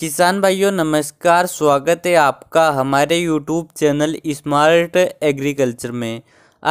किसान भाइयों नमस्कार स्वागत है आपका हमारे YouTube चैनल स्मार्ट एग्रीकल्चर में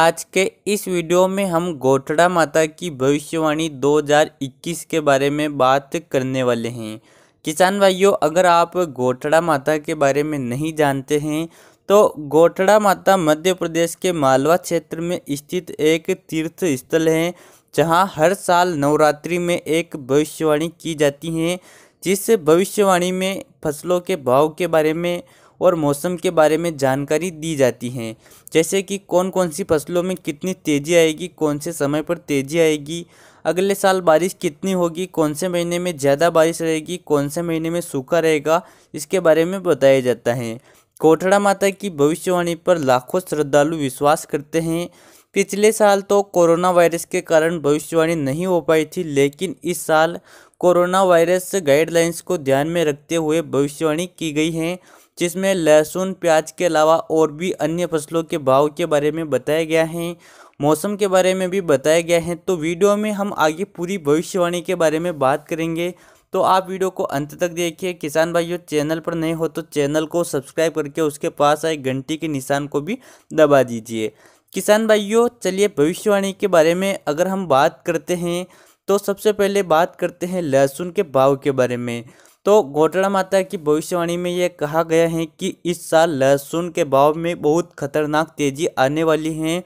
आज के इस वीडियो में हम गोठड़ा माता की भविष्यवाणी 2021 के बारे में बात करने वाले हैं किसान भाइयों अगर आप गोठड़ा माता के बारे में नहीं जानते हैं तो गोठड़ा माता मध्य प्रदेश के मालवा क्षेत्र में स्थित एक तीर्थ स्थल है जहाँ हर साल नवरात्रि में एक भविष्यवाणी की जाती है जिससे भविष्यवाणी में फसलों के भाव के बारे में और मौसम के बारे में जानकारी दी जाती है जैसे कि कौन कौन सी फसलों में कितनी तेज़ी आएगी कौन से समय पर तेज़ी आएगी अगले साल बारिश कितनी होगी कौन से महीने में ज़्यादा बारिश रहेगी कौन से महीने में सूखा रहेगा इसके बारे में बताया जाता है कोठड़ा माता की भविष्यवाणी पर लाखों श्रद्धालु विश्वास करते हैं पिछले साल तो कोरोना वायरस के कारण भविष्यवाणी नहीं हो पाई थी लेकिन इस साल कोरोना वायरस गाइडलाइंस को ध्यान में रखते हुए भविष्यवाणी की गई है जिसमें लहसुन प्याज के अलावा और भी अन्य फसलों के भाव के बारे में बताया गया है मौसम के बारे में भी बताया गया है तो वीडियो में हम आगे पूरी भविष्यवाणी के बारे में बात करेंगे तो आप वीडियो को अंत तक देखिए किसान भाइयों चैनल पर नए हो तो चैनल को सब्सक्राइब करके उसके पास आए घंटी के निशान को भी दबा दीजिए किसान भाइयों चलिए भविष्यवाणी के बारे में अगर हम बात करते हैं तो सबसे पहले बात करते हैं लहसुन के भाव के बारे में तो गोटड़ा माता की भविष्यवाणी में यह कहा गया है कि इस साल लहसुन के भाव में बहुत खतरनाक तेजी आने वाली है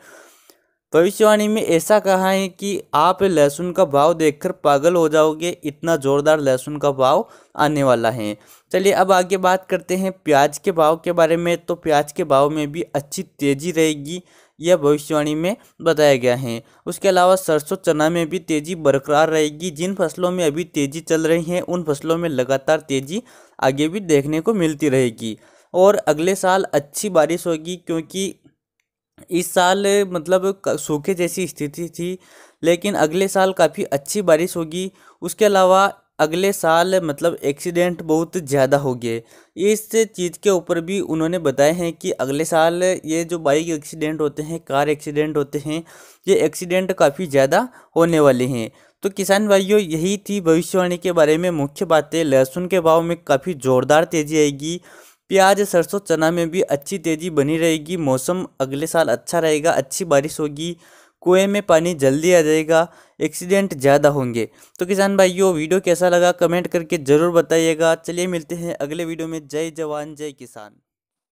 भविष्यवाणी में ऐसा कहा है कि आप लहसुन का भाव देखकर पागल हो जाओगे इतना ज़ोरदार लहसुन का भाव आने वाला है चलिए अब आगे बात करते हैं प्याज के भाव के बारे में तो प्याज के भाव में भी अच्छी तेज़ी रहेगी यह भविष्यवाणी में बताया गया है उसके अलावा सरसों चना में भी तेज़ी बरकरार रहेगी जिन फसलों में अभी तेज़ी चल रही है उन फसलों में लगातार तेज़ी आगे भी देखने को मिलती रहेगी और अगले साल अच्छी बारिश होगी क्योंकि इस साल मतलब सूखे जैसी स्थिति थी लेकिन अगले साल काफ़ी अच्छी बारिश होगी उसके अलावा अगले साल मतलब एक्सीडेंट बहुत ज़्यादा हो गए इस चीज़ के ऊपर भी उन्होंने बताए हैं कि अगले साल ये जो बाइक एक्सीडेंट होते हैं कार एक्सीडेंट होते हैं ये एक्सीडेंट काफ़ी ज़्यादा होने वाले हैं तो किसान भाइयों यही थी भविष्यवाणी के बारे में मुख्य बातें लहसुन के भाव में काफ़ी ज़ोरदार तेज़ी आएगी प्याज सरसों चना में भी अच्छी तेजी बनी रहेगी मौसम अगले साल अच्छा रहेगा अच्छी बारिश होगी कुएं में पानी जल्दी आ जाएगा एक्सीडेंट ज़्यादा होंगे तो किसान भाइयों वीडियो कैसा लगा कमेंट करके ज़रूर बताइएगा चलिए मिलते हैं अगले वीडियो में जय जवान जय किसान